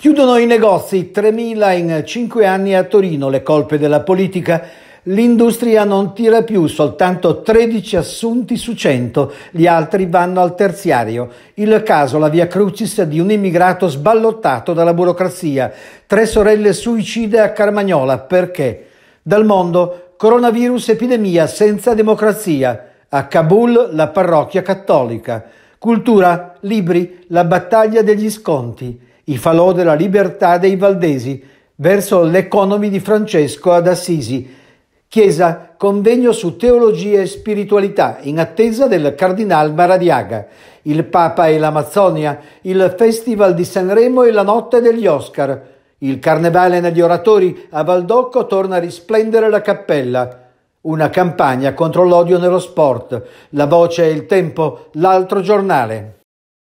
Chiudono i negozi 3.000 in 5 anni a Torino le colpe della politica. L'industria non tira più, soltanto 13 assunti su 100, gli altri vanno al terziario. Il caso, la via crucis di un immigrato sballottato dalla burocrazia. Tre sorelle suicide a Carmagnola, perché? Dal mondo, coronavirus epidemia senza democrazia. A Kabul, la parrocchia cattolica. Cultura, libri, la battaglia degli sconti i falò della libertà dei Valdesi verso l'Economy di Francesco ad Assisi, chiesa convegno su teologia e spiritualità in attesa del Cardinal Maradiaga, il Papa e l'Amazzonia, il Festival di Sanremo e la notte degli Oscar, il Carnevale negli Oratori, a Valdocco torna a risplendere la cappella, una campagna contro l'odio nello sport, la voce e il tempo, l'altro giornale.